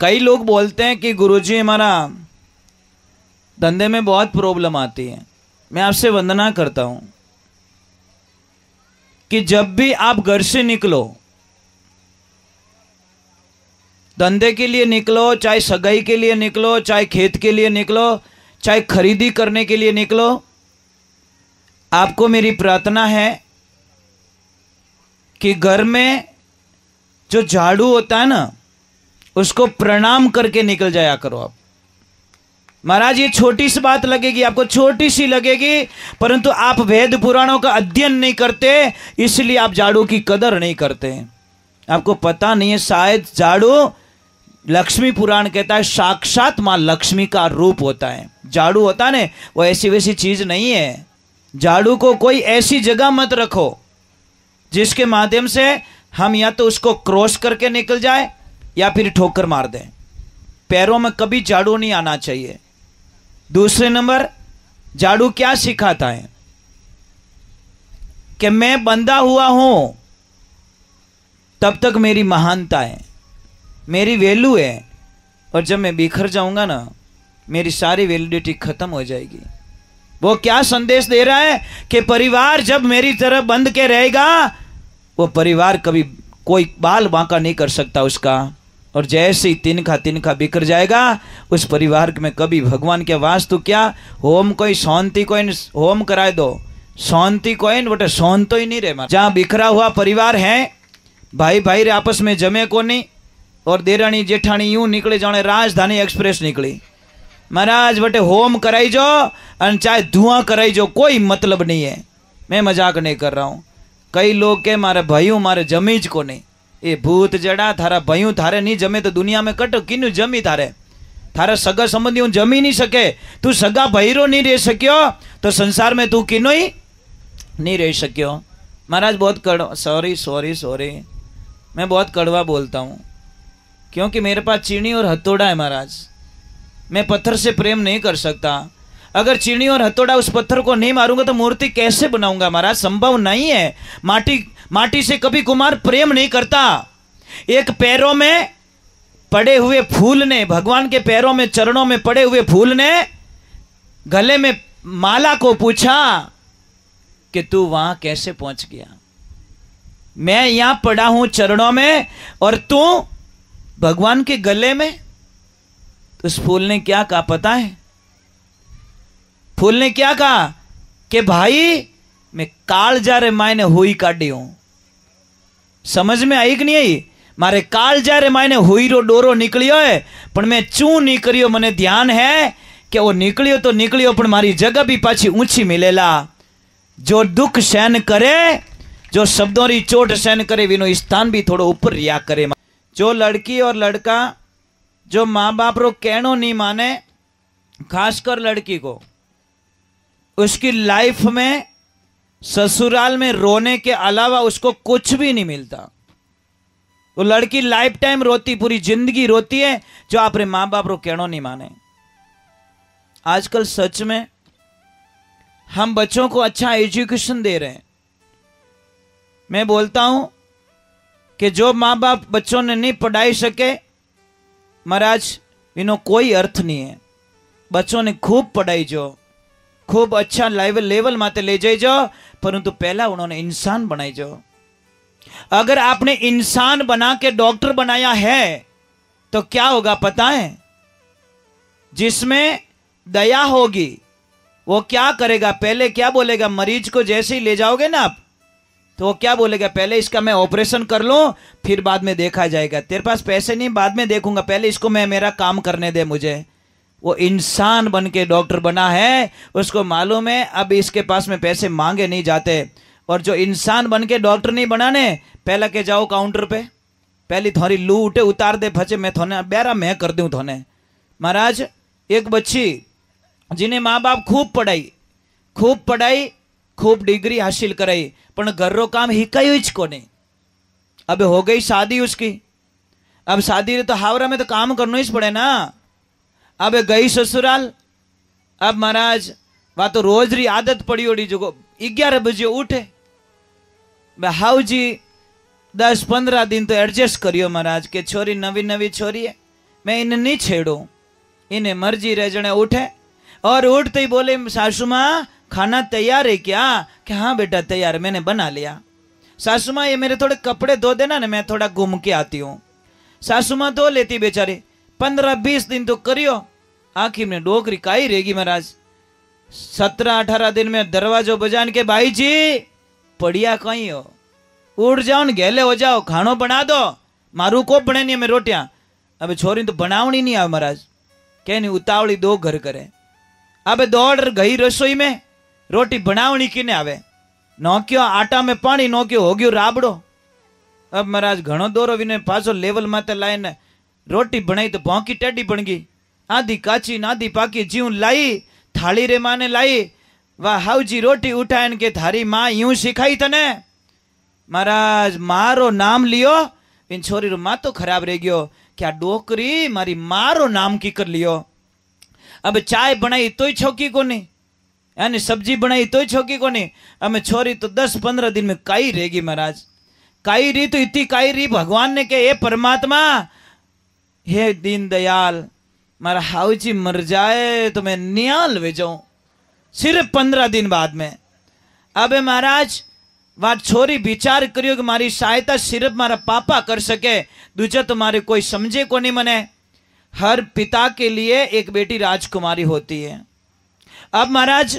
कई लोग बोलते हैं कि गुरुजी हमारा धंधे में बहुत प्रॉब्लम आती है मैं आपसे वंदना करता हूं कि जब भी आप घर से निकलो धंधे के लिए निकलो चाहे सगाई के लिए निकलो चाहे खेत के लिए निकलो चाहे खरीदी करने के लिए निकलो आपको मेरी प्रार्थना है कि घर में जो झाड़ू होता है ना उसको प्रणाम करके निकल जाया करो आप महाराज ये छोटी सी बात लगेगी आपको छोटी सी लगेगी परंतु आप वेद पुराणों का अध्ययन नहीं करते इसलिए आप झाड़ू की कदर नहीं करते आपको पता नहीं है शायद झाड़ू लक्ष्मी पुराण कहता है साक्षात मां लक्ष्मी का रूप होता है झाड़ू होता ना वो ऐसी वैसी चीज नहीं है झाड़ू को कोई ऐसी जगह मत रखो जिसके माध्यम से हम या तो उसको क्रॉस करके निकल जाए या फिर ठोकर मार दें पैरों में कभी झाड़ू नहीं आना चाहिए दूसरे नंबर झाड़ू क्या सिखाता है कि मैं बंदा हुआ हूं तब तक मेरी महानता है मेरी वैल्यू है और जब मैं बिखर जाऊंगा ना मेरी सारी वैलिडिटी खत्म हो जाएगी वो क्या संदेश दे रहा है कि परिवार जब मेरी तरह बंद के रहेगा वो परिवार कभी कोई बाल बांका नहीं कर सकता उसका और जैसे ही तिनखा तिनखा बिखर जाएगा उस परिवार में कभी भगवान के वास्तु क्या होम कोई शांति कोई होम कराए दो शांति कोइन बटे सोन तो ही नहीं रहे जहाँ बिखरा हुआ परिवार है भाई भाई रे आपस में जमे को नहीं और देरानी जेठाणी यूं निकले जाने राजधानी एक्सप्रेस निकली महाराज बटे होम कराई जो और चाहे धुआं कराई जो कोई मतलब नहीं है मैं मजाक नहीं कर रहा हूँ कई लोग के मारे भाइयों मारे जमीज को नहीं ए भूत जड़ा थारा भयू थारे नहीं जमे तो दुनिया में कट कि जमी थारे थारे सगा संबंधी जमी नहीं सके तू सगा भैरो नहीं रह सको तो संसार में तू कि नहीं रह सको महाराज बहुत कड़वा सॉरी सॉरी सॉरी मैं बहुत कड़वा बोलता हूँ क्योंकि मेरे पास चीनी और हथोड़ा है महाराज मैं पत्थर से प्रेम नहीं कर सकता अगर चीनी और हथौड़ा उस पत्थर को नहीं मारूंगा तो मूर्ति कैसे बनाऊंगा महाराज संभव नहीं है माटी माटी से कभी कुमार प्रेम नहीं करता एक पैरों में पड़े हुए फूल ने भगवान के पैरों में चरणों में पड़े हुए फूल ने गले में माला को पूछा कि तू वहां कैसे पहुंच गया मैं यहां पड़ा हूं चरणों में और तू भगवान के गले में तो उस फूल ने क्या कहा पता है फूल ने क्या कहा कि भाई मैं जा रे मायने हुई में સમજ મેં આવી आई નહીં આવી મારે કાલ જ્યારે માયને હોઈરો ડોરો નીકળ્યો હે પણ મેં ચું નીકળ્યો મને ધ્યાન હે કે ઓ નીકળ્યો તો નીકળ્યો પણ મારી જગહ બી પાછી ઊંચી મિલેલા જો દુઃખ સહન કરે जो शब्दों की चोट सहन करे विनो स्थान भी थोड़ा ऊपर रिया करे जो लड़की और लड़का जो माँ बाप रो कहो नहीं माने खासकर लड़की को उसकी लाइफ में ससुराल में रोने के अलावा उसको कुछ भी नहीं मिलता वो लड़की लाइफ टाइम रोती पूरी जिंदगी रोती है जो आप माँ बाप रो कहो नहीं माने आजकल सच में हम बच्चों को अच्छा एजुकेशन दे रहे हैं मैं बोलता हूं कि जो माँ बाप बच्चों ने नहीं पढ़ाई सके महाराज इनो कोई अर्थ नहीं है बच्चों ने खूब पढ़ाई जो अच्छा लाइव लेवल माते ले जाए जाओ परंतु पहला उन्होंने इंसान बनाई जो अगर आपने इंसान बना के डॉक्टर बनाया है तो क्या होगा पता है जिसमें दया होगी वो क्या करेगा पहले क्या बोलेगा मरीज को जैसे ही ले जाओगे ना आप तो वो क्या बोलेगा पहले इसका मैं ऑपरेशन कर लूँ फिर बाद में देखा जाएगा तेरे पास पैसे नहीं बाद में देखूंगा पहले इसको मैं मेरा काम करने दे मुझे वो इंसान बन के डॉक्टर बना है उसको मालूम है अब इसके पास में पैसे मांगे नहीं जाते और जो इंसान बन के डॉक्टर नहीं बनाने पहला के जाओ काउंटर पे पहली थोड़ी लू उठे उतार दे फचे मैं थोने बेरा मैं कर दू थोने महाराज एक बच्ची जिन्हें माँ बाप खूब पढ़ाई खूब पढ़ाई खूब डिग्री हासिल कराई पर रो काम ही ज को नहीं अब हो गई शादी उसकी अब शादी तो हावरा में तो काम करना ही पड़े ना अब गई ससुराल अब महाराज वहां तो रोज री आदत पड़ी ओड़ी जो ग्यारह बजे उठे हाउ जी दस पंद्रह दिन तो एडजस्ट करियो महाराज के छोरी नवी नवी छोरी है मैं इन्हें नहीं छेड़ू इन्हें मर्जी रह जने उठे और उठते ही बोले सासू माँ खाना तैयार है क्या कि हाँ बेटा तैयार मैंने बना लिया सासू माँ ये मेरे थोड़े कपड़े धो देना ना मैं थोड़ा घूम के आती हूँ सासू माँ धो लेती बेचारी पंद्रह बीस दिन तो करियो आखिर में डोकरी काई रहेगी महाराज सत्रह अठारह दिन में दरवाजो बजान के भाई जी पढ़िया कहीं हो उड़ जाओ गेले हो जाओ खाणो बना दो मारू को बने नहीं हमें रोटियां अब छोरी तो बनावनी नहीं आ महाराज कह नहीं उतावली दो घर करे अब दौड़ गई रसोई में रोटी बनावनी किने आवे नौक्यो आटा में पानी नौक्यो हो गयो राबड़ो अब महाराज घणो दौरो विने पाछो लेवल माते लाइन रोटी बनाई तो भौंकी टेडी बन गई आधी काची आधी पाकी जीव लाई थाली रे माने लाई वाह हाउ जी रोटी उठाए के थारी माँ यूं सिखाई तने महाराज मारो नाम लियो इन छोरी रो माँ तो खराब रह गयो क्या डोकरी मारी मारो नाम की कर लियो अब चाय बनाई तो ही छोकी को नहीं यानी सब्जी बनाई तो ही छोकी को नहीं अब छोरी तो दस पंद्रह दिन में काई रहेगी महाराज काई री तो इतनी काई री भगवान ने कह ये परमात्मा हे दीन दयाल मारा हाउची मर जाए तो मैं नियाल भेजाऊँ सिर्फ पंद्रह दिन बाद में अबे महाराज छोरी विचार करियो कि मारी सहायता सिर्फ मारा पापा कर सके दूजा तो मारे कोई समझे को नहीं मने हर पिता के लिए एक बेटी राजकुमारी होती है अब महाराज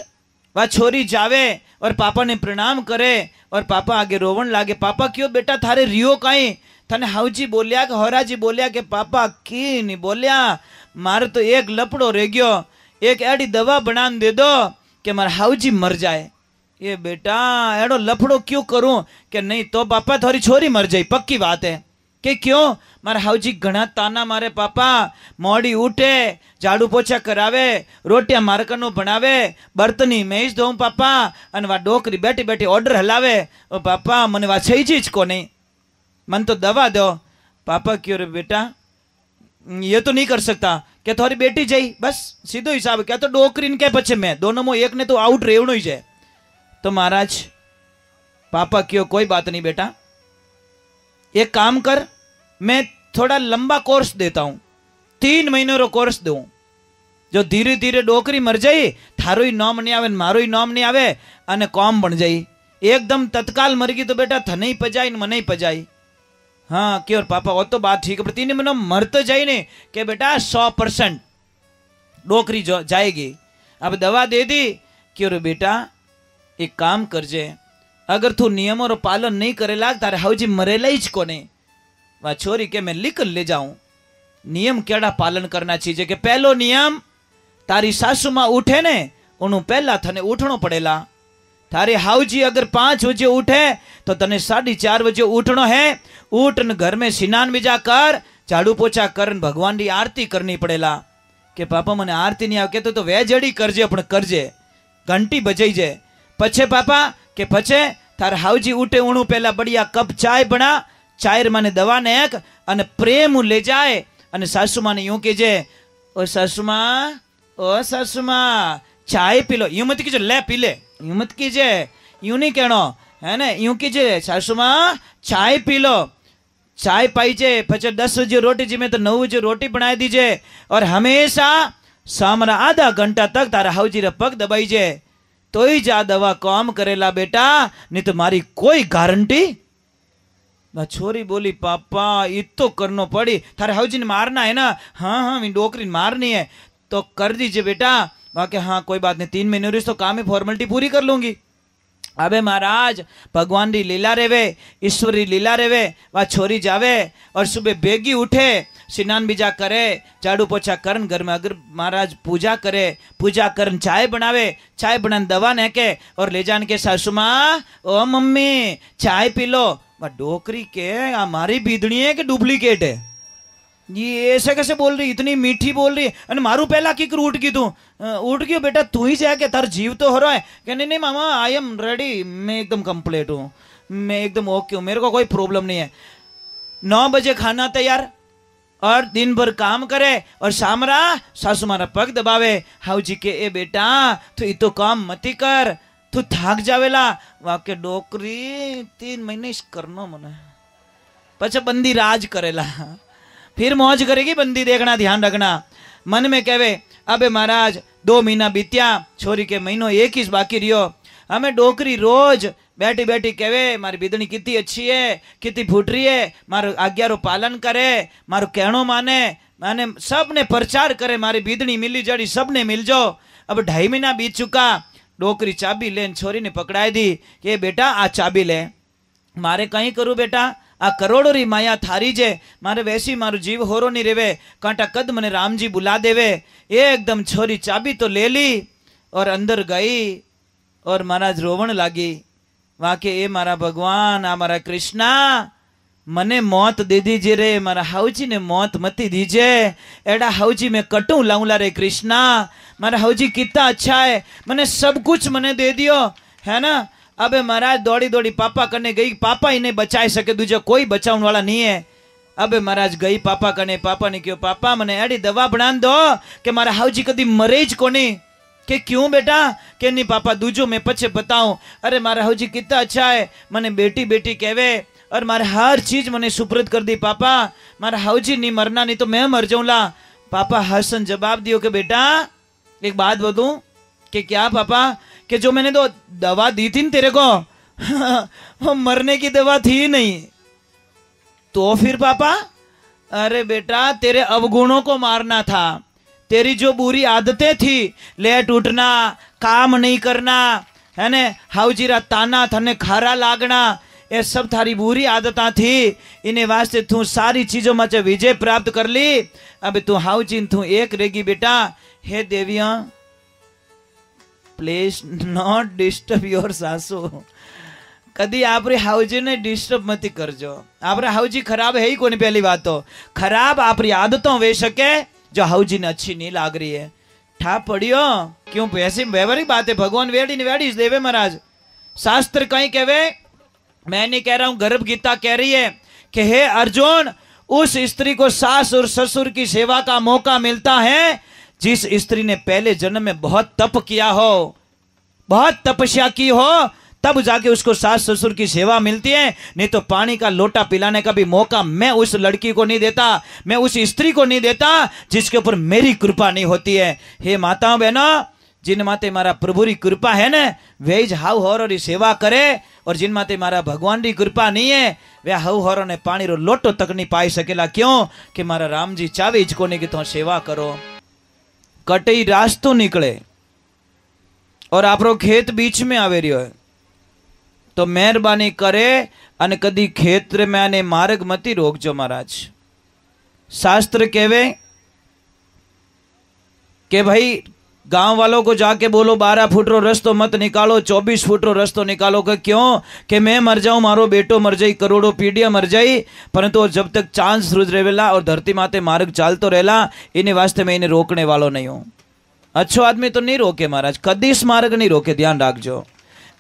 वह छोरी जावे और पापा ने प्रणाम करे और पापा आगे रोवन लागे पापा क्यों बेटा थारे रियो ही તને હાવજી બોલ્યા કે હરાજી બોલ્યા કે પાપા કીન બોલ્યા મારે તો એક લપડો રહી ગયો એક એડી દવા બનાવીને દે દો કે મારા હાવજી મર જાય એ બેટા એડો લફડો ક્યું કરું કે નહીં તો પાપા થોરી છોરી મર જાય પક્કી વાત હે કે ક્યો મારા હાવજી ઘણા તાના મારે પાપા મોડી ઉઠે ઝાડુ પોછા કરાવે રોટિયા મારકનું ભણાવે બર્તની મેજ ધોઉં પાપા અને વા ડોકરી બેઠી બેઠી ઓર્ડર હલાવે પાપા મને વા છઈ જ કોની मन तो दवा दो पापा क्यों रे बेटा ये तो नहीं कर सकता કે થોરી બેટી જઈ બસ સીધો હિસાબ કે તો ડોકરીને કે પછી મેં દોનોમાં એકને તો આઉટ રેવણું છે તો મહારાજ પાપા કયો કોઈ બાત નહીં બેટા એક કામ કર મેં થોડા લંબા કોર્સ દેતા હું તીન મહિનો રો કોર્સ દઉં જો ધીરે ધીરે ડોકરી મર જઈ થારું નામ નહીં આવે ને મારું નામ નહીં આવે અને કોમ પણ જઈ એકદમ તત્કાલ મરગી તો બેટા થને પજાય ને મને પજાય हाँ की और पापा वो तो बात ठीक है पर तीन महीना मरते जाए ने कि बेटा सौ परसेंट डोकरी जाएगी अब दवा दे दी कि और बेटा एक काम करजे अगर तू नियमों रो पालन नहीं करे लाग तारे हाउ जी मरेला ही कोने वह छोरी के मैं लिख ले जाऊं નિયમ કેડા પાલન કરના છે કે પહેલો નિયમ તારી સાસુમાં ઉઠે ને ઓનું પહેલા થને ઉઠણો પડેલા તારે હાવજી અગર પાંચ બજે ઉઠે તો તને સાડી ચાર બજે ઉઠણો હે ઉઠ ને ઘર મેં સ્નાન બીજા કર ઝાડુ પોછા કર ને ભગવાનની આરતી કરની પડેલા કે પાપા મને આરતી નહીં આવે કે તો વેજડી કરજે પણ કરજે ઘંટી બજાઈ જે પછે પાપા કે પછે તાર હાવજી ઉઠે ઉણું પહેલા બળિયા કપ ચાય બના ચાયર મને દવાને એક અને પ્રેમ લે જાય અને સાસુમાને યું કહેજે ઓ સાસુમા ઓ સાસુમા ચાય પીલો યું મત કીજો લે પી લે यूं मत कीजिए यूं नहीं कहना है ना यूं कीजिए सासुमा चाय पी लो चाय पाइजे पचे दस बजे रोटी जी में तो नौ बजे रोटी बनाए दीजिए और हमेशा સામના આધા ઘંટા તક તારા હાવજીરા પગ દબાઈ જાય તોય જ આ દવા કામ કરેલા બેટા નહીં તો મારી કોઈ ગારંટી છોરી બોલી પાપા એ તો કરનો પડી તારે હાવજીને મારના હે ના હા હા મેં ડોકરીને મારની હે તો કર દીજે બેટા वहाँ के हाँ कोई बात नहीं तीन महीने रही तो काम ही फॉर्मेलिटी पूरी कर लूँगी अबे महाराज भगवान री लीला रेवे ईश्वरी लीला रेवे वह छोरी जावे और सुबह बेगी उठे स्नान बीजा करे झाड़ू पोछा करन घर में अगर महाराज पूजा करे पूजा करन चाय बनावे चाय बना दवा न के और ले जान के सासुमा ओ मम्मी चाय पी लो डोकरी के हमारी बीदड़ी है कि डुप्लीकेट है ये ऐसे कैसे बोल रही इतनी मीठी बोल रही अरे मारू पहला किक उठ गई तू उठ गयो बेटा तू ही जाके तार जीव तो हो रहा है कहने नहीं मामा आई एम रेडी मैं एकदम कंप्लीट हूँ मैं एकदम ओके हूँ मेरे को कोई प्रॉब्लम नहीं है नौ बजे खाना तैयार और दिन भर काम करे और सामरा सासू मारा पग दबावे हाउ जी के ए बेटा तू तो काम मती कर तू थक जावेला वाके डोकरी तीन महीने करना मना पचा बंदी राज करेला फिर मौज करेगी बंदी देखना ध्यान रखना मन में कहे अबे महाराज दो महीना बीत्या छोरी के महीनों एक ही बाकी रियो हमें डोकरी रोज बैठी बैठी कहवे मारी बीदणी कितनी अच्छी है कितनी फूट रही है मारो आज्ञा रो पालन करे मारो कहणो माने माने सबने ने प्रचार करे मारी बीदणी मिली जड़ी सबने मिल जाओ अब ढाई महीना बीत चुका डोकरी चाबी ले छोरी ने पकड़ाई दी कि बेटा आ चाबी ले मारे कहीं करूँ बेटा આ કરોડો રી માયા થારી જે મારે વેસી મારું જીવ હોરો નહીં રેવે કાંટા કદ મને રામજી बुला દેવે એકદમ છોરી ચાબી તો લે લી और अंदर गई और महाराज रोवण लागी वाके ए मारा भगवान आ मारा कृष्णा મને મોત દે દીજે રે મારા હાઉજીને મોત મતી દીજે એડા હાઉજી મેં કટું લાઉલા રે કૃષ્ણા મારા હાઉજી કિતા અચ્છા હે મને સબ કુછ મને દે દિયો હે ના અબે મહારાજ દોડી દોડી પાપા કને ગઈ પાપા એને બચાવી શકે દુજો કોઈ બચાવણ વાળા નહીં હે અબે મહારાજ ગઈ પાપા કને પાપાને કહ્યું પાપા મને એડી દવા ભણાન દો કે મારા હાવજી કદી મરે જ કોની કે क्यों बेटा કે નહીં પાપા દૂજો મેં પછી બતાવું અરે મારા હાવજી કેટલા અચ્છા હે મને બેટી બેટી કહેવે और मारे हर चीज मैंने सुपुर्द कर दी पापा मारा हाउजी नहीं मरना नहीं तो मैं मर जाऊंगा पापा हसन जवाब दियो कि बेटा एक बात बताऊं कि क्या पापा कि जो मैंने तो दवा दी थी न तेरे को वो मरने की दवा थी नहीं तो फिर पापा अरे बेटा तेरे अवगुणों को मारना था तेरी जो बुरी आदतें थी लेट उठना काम नहीं करना है ने हाउजीरा ताना थने खारा लागना ये सब थारी बुरी आदत थी इन्हें वास्ते तू सारी चीजों में विजय प्राप्त कर ली अब तू हाउचीन तू एक रेगी बेटा हे देवियां please not please not disturb your સાસુ કદી આપણી હાઉજીને ડિસ્ટર્બ મતી કરજો આપણે હાઉજી ખરાબ હે કોની પહેલી વાત તો ખરાબ આપણી આદતો वे सके जो हाउजी ने अच्छी नहीं लाग रही है ठा पड़ियो क्यों ऐसी व्यवहारिक बात है भगवान वेड़ी ने वेड़ी देवे महाराज शास्त्र कहीं कहवे मैं नहीं कह रहा हूं गर्भ गीता कह रही है कि हे अर्जुन उस स्त्री को सास और ससुर की सेवा का मौका मिलता है जिस स्त्री ने पहले जन्म में बहुत तप किया हो बहुत तपस्या की हो तब जाके उसको सास ससुर की सेवा मिलती है नहीं तो पानी का लोटा पिलाने का भी मौका मैं उस लड़की को नहीं देता मैं उस स्त्री को नहीं देता जिसके ऊपर मेरी कृपा नहीं होती है हे माताओं बहनों जिन माते मारा प्रभु की कृपा है ना वे इज हाउ होर री सेवा करे और जिन माते मारा भगवान की कृपा नहीं है वे हाउ होर ने पानी रो लोटो तक नहीं पाई सकेला क्यों कि मारा राम जी चावे इज कोने की तो सेवा करो કટઈ રાસ્તો નીકળે ઓર આપણો ખેત બીચમાં આવી રહ્યો હોય તો મહેરબાની કરે અને કદી ખેતરમાં અને માર્ગ મતી રોકજો મહારાજ શાસ્ત્ર કહેવે કે ભાઈ गांव वालों को जाके बोलो बारह फुट रो रस्तो मत निकालो चौबीस फुट रो रस्तो निकालो के क्यों कि मैं मर जाऊं मारो बेटो मर जाई करोड़ों पीढ़िया मर जाई परंतु जब तक चांद रुज रहेला और धरती माते मार्ग चालतो रहेला इन्हें वास्ते में इन्हें रोकने वालों नहीं हूँ अच्छो आदमी तो नहीं रोके महाराज कदी मार्ग नहीं रोके ध्यान राखजो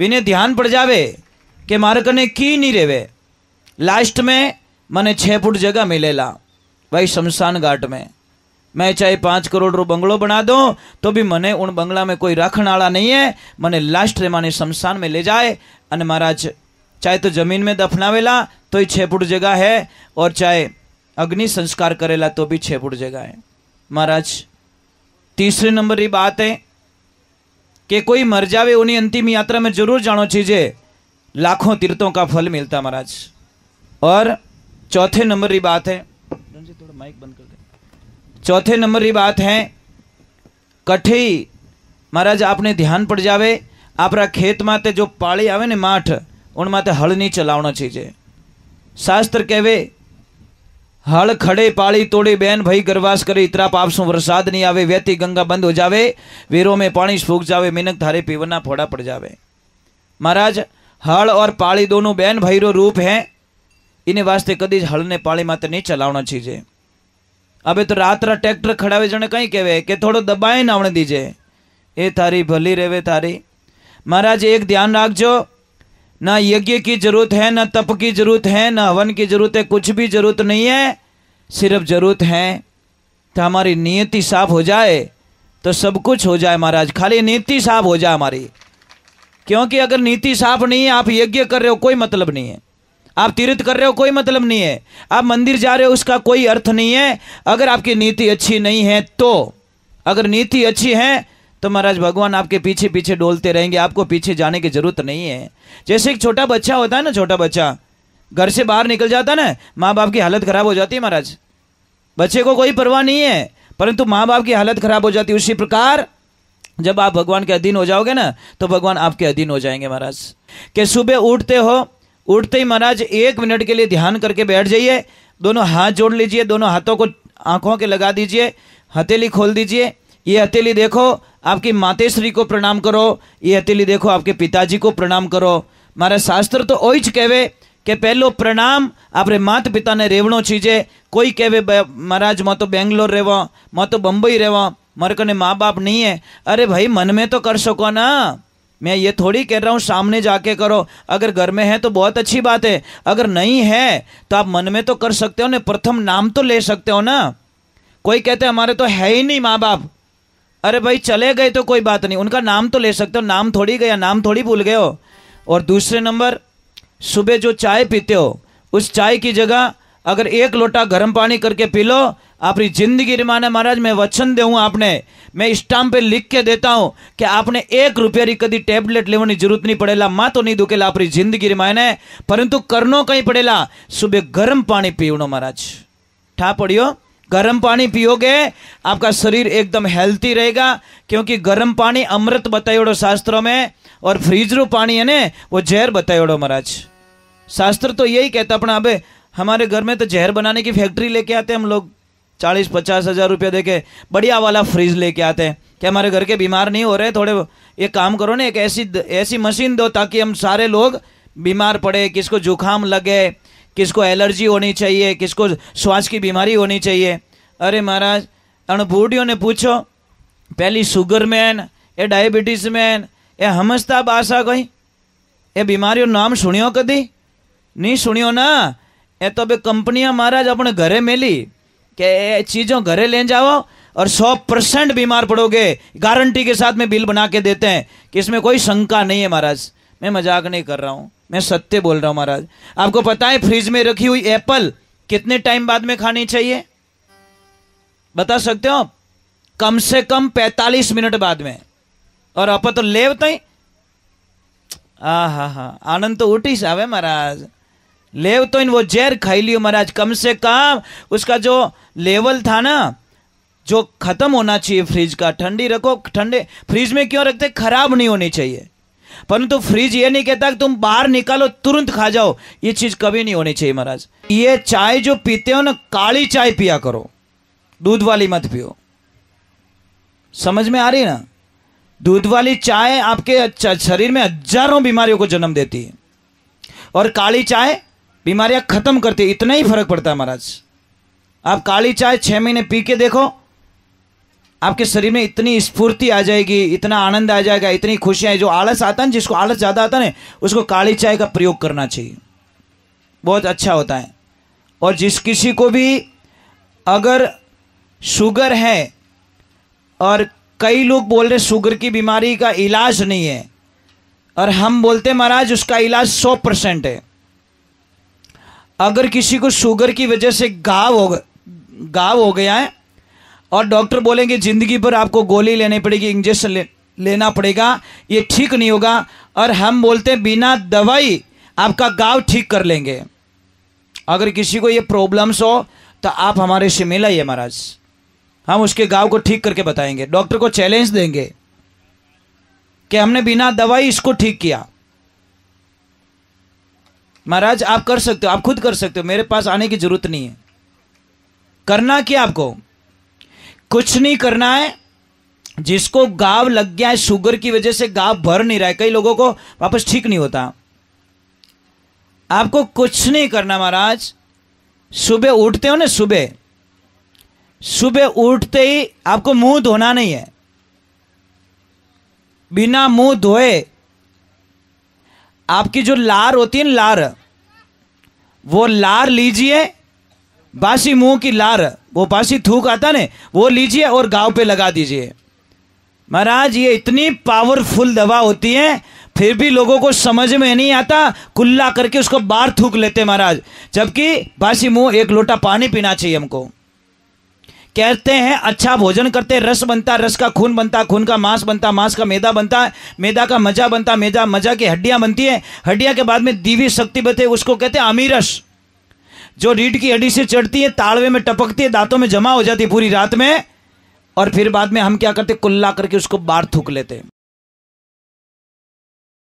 इन्हें ध्यान पड़ जावे कि मार्ग ने की नहीं रेवे लास्ट में मैंने छह फुट जगह मिलेला भाई शमशान घाट में મે ચાહી 5 કરોડ રૂપ બંગલો બના દો તો ભી મને ઉણ બંગલા મે કોઈ રાખણવાળા નહી હે મને લાસ્ટ રે માને શમશાન મે લઈ જાય અને મહારાજ ચાહે તો જમીન મે દફનાવેલા તો 6 ફૂટ જગ્યા હે ઓર ચાહે અગ્નિ સંસ્કાર કરેલા તો ભી 6 ફૂટ જગ્યા હે મહારાજ 3રે નંબર રી વાત હે કે કોઈ મર જાવે ઓની અંતિમ યાત્રા મે જરૂર જાણો છી જે લાખો તીર્થો કા ફલ મિલતા મહારાજ ઓર 4થે નંબર રી વાત હે नंबर की बात है कठी महाराज आपने ध्यान पड़ જાવે આપણા खेत માતે जो पाड़ी આવે ને मठ उन माते हल नहीं चलावना चाहिए शास्त्र कहवे हल खड़े पाड़ी तोड़े बहन भई गरवास करे इतरा पापसू वरसाद नहीं आवे व्यति गंगा बंद हो जावे वीरों में पानी सूख जावे मिनक धारे पीवना फोड़ा पड़ जावे महाराज हल और पाड़ी दोनों बहन भाई रूप है इन्हें वास्ते कदी हल ने पाड़ी माते नहीं चलावना चाहिए तो रात તો રાત્ર ટ્રેક્ટર ખડાવે જણે કંઈ કહેવાય કે થોડો દબાઈને આવણે દીજે એ તારી भली રહેવે थारी महाराज एक ध्यान रख जो ना यज्ञ की जरूरत है ना तप की जरूरत है ना हवन की जरूरत है कुछ भी जरूरत नहीं है सिर्फ जरूरत है तो हमारी नियति साफ हो जाए तो सब कुछ हो जाए महाराज खाली नीति साफ हो जाए हमारी क्योंकि अगर नीति साफ नहीं है आप यज्ञ कर रहे हो कोई मतलब नहीं है आप तीर्थ कर रहे हो कोई मतलब नहीं है आप मंदिर जा रहे हो उसका कोई अर्थ नहीं है अगर आपकी नीति अच्छी नहीं है तो अगर नीति अच्छी है तो महाराज भगवान आपके पीछे पीछे डोलते रहेंगे आपको पीछे जाने की जरूरत नहीं है जैसे एक छोटा बच्चा होता है ना छोटा बच्चा घर से बाहर निकल जाता है ना माँ बाप की हालत खराब हो जाती है महाराज बच्चे को कोई परवाह नहीं है परंतु माँ बाप की हालत खराब हो जाती है उसी प्रकार जब आप भगवान के अधीन हो जाओगे ना तो भगवान आपके अधीन हो जाएंगे महाराज के सुबह उठते हो उठते ही महाराज एक मिनट के लिए ध्यान करके बैठ जाइए दोनों हाथ जोड़ लीजिए दोनों हाथों को आंखों के लगा दीजिए हथेली खोल दीजिए ये हथेली देखो आपकी मातेश्री को प्रणाम करो ये हथेली देखो आपके पिताजी को प्रणाम करो शास्त्र तो ओ હોય के पहलो प्रणाम अपने मात पिता ने रेवणो चीजे कोई कहे महाराज मैं तो बेंगलोर બેંગ્લોર मैं तो बम्बई બંબઈ રહેવા कने माँ बाप नहीं है अरे भाई मन में तो कर सको ना मैं ये थोड़ी कह रहा हूँ सामने जाके करो अगर घर में है तो बहुत अच्छी बात है अगर नहीं है तो आप मन में तो कर सकते हो ना प्रथम नाम तो ले सकते हो ना कोई कहते हमारे तो है ही नहीं माँ बाप अरे भाई चले गए तो कोई बात नहीं उनका नाम तो ले सकते हो नाम थोड़ी गया नाम थोड़ी भूल गए हो और दूसरे नंबर सुबह जो चाय पीते हो उस चाय की जगह अगर एक लोटा गर्म पानी करके पी लो आपकी जिंदगी माने महाराज मैं वचन देऊँ आपने मैं स्टाम्प पे लिख के देता हूं कि आपने एक रुपया कभी टेबलेट लेवा जरूरत नहीं पड़ेला माँ तो नहीं दुखेला अपनी जिंदगी रिमाने परंतु करनो कहीं पड़ेला सुबह गर्म पानी पीवनो महाराज ठा पड़ियो गर्म पानी पियोगे आपका शरीर एकदम हेल्थी रहेगा क्योंकि गर्म पानी अमृत बताइयोड़ो शास्त्रों में और फ्रीजरू पानी है ने वो जहर बताइयोड़ो महाराज शास्त्र तो यही कहता अपना अबे हमारे घर में तो जहर बनाने की फैक्ट्री लेके आते हैं हम लोग चालीस पचास हज़ार रुपया दे बढ़िया वाला फ्रिज लेके आते हैं क्या हमारे घर के बीमार नहीं हो रहे थोड़े ये काम करो ना एक ऐसी ऐसी मशीन दो ताकि हम सारे लोग बीमार पड़े किसको जुकाम लगे किसको एलर्जी होनी चाहिए किसको श्वास की बीमारी होनी चाहिए अरे महाराज अणबूढ़ियों ने पूछो पहली शुगर मैन ए डायबिटीज मैन ए हमस्ता बासा कहीं ए बीमारियों नाम सुनियो कभी नहीं सुनियो ना એ તો બે કંપનીઓ મહારાજ આપણે ઘરે મેલી કે चीज़ों घरे ले जाओ और सौ परसेंट बीमार पड़ोगे गारंटी के साथ में बिल बना के देते हैं कि इसमें कोई शंका नहीं है महाराज मैं मजाक नहीं कर रहा हूँ मैं सत्य बोल रहा हूँ महाराज आपको पता है फ्रिज में रखी हुई एप्पल कितने टाइम बाद में खानी चाहिए बता सकते हो आप कम से कम 45 मिनट बाद में और आप तो लेव आ हा हा आनंद तो उठी सावे महाराज लेव तो इन वो जहर खाई लियो महाराज कम से कम उसका जो लेवल था ना जो खत्म होना चाहिए फ्रिज का ठंडी रखो ठंडे फ्रिज में क्यों रखते खराब नहीं होनी चाहिए परंतु फ्रिज ये नहीं कहता कि तुम बाहर निकालो तुरंत खा जाओ ये चीज कभी नहीं होनी चाहिए महाराज ये चाय जो पीते हो ना काली चाय पिया करो दूध वाली मत पियो समझ में आ रही ना दूध वाली चाय आपके अच्छा शरीर में हजारों बीमारियों को जन्म देती है और काली चाय बीमारियां खत्म करती इतना ही फर्क पड़ता है महाराज आप काली चाय छः महीने पी के देखो आपके शरीर में इतनी स्फूर्ति आ जाएगी इतना आनंद आ जाएगा इतनी खुशियाँ जो आलस आता है जिसको आलस ज़्यादा आता है उसको काली चाय का प्रयोग करना चाहिए बहुत अच्छा होता है और जिस किसी को भी अगर शुगर है और कई लोग बोल रहे शुगर की बीमारी का इलाज नहीं है और हम बोलते महाराज उसका इलाज सौ परसेंट है अगर किसी को शुगर की वजह से गाव हो गाव हो गया है और डॉक्टर बोलेंगे ज़िंदगी भर आपको गोली लेनी पड़ेगी इंजेक्शन ले, लेना पड़ेगा ये ठीक नहीं होगा और हम बोलते हैं बिना दवाई आपका गाव ठीक कर लेंगे अगर किसी को ये प्रॉब्लम्स हो तो आप हमारे से मिलाइए महाराज हम उसके गाँव को ठीक करके बताएंगे डॉक्टर को चैलेंज देंगे कि हमने बिना दवाई इसको ठीक किया महाराज आप कर सकते हो आप खुद कर सकते हो मेरे पास आने की जरूरत नहीं है करना क्या आपको कुछ नहीं करना है जिसको गाव लग गया है शुगर की वजह से गाव भर नहीं रहा है कई लोगों को वापस ठीक नहीं होता आपको कुछ नहीं करना महाराज सुबह उठते हो ना सुबह सुबह उठते ही आपको मुंह धोना नहीं है बिना मुंह धोए आपकी जो लार होती है लार वो लार लीजिए बासी मुंह की लार वो बासी थूक आता ना वो लीजिए और गांव पे लगा दीजिए महाराज ये इतनी पावरफुल दवा होती है फिर भी लोगों को समझ में नहीं आता कुल्ला करके उसको बाहर थूक लेते महाराज जबकि बासी मुंह एक लोटा पानी पीना चाहिए हमको कहते हैं अच्छा भोजन करते रस बनता रस का खून बनता खून का मांस बनता मांस का मैदा बनता मैदा का मजा बनता मैदा मजा की हड्डियां बनती है हड्डियां के बाद में दीवी शक्ति बते उसको कहते हैं अमीरस जो रीढ़ की हड्डी से चढ़ती है ताड़वे में टपकती है दांतों में जमा हो जाती है पूरी रात में और फिर बाद में हम क्या करते कुल्ला करके उसको बाढ़ थूक लेते हैं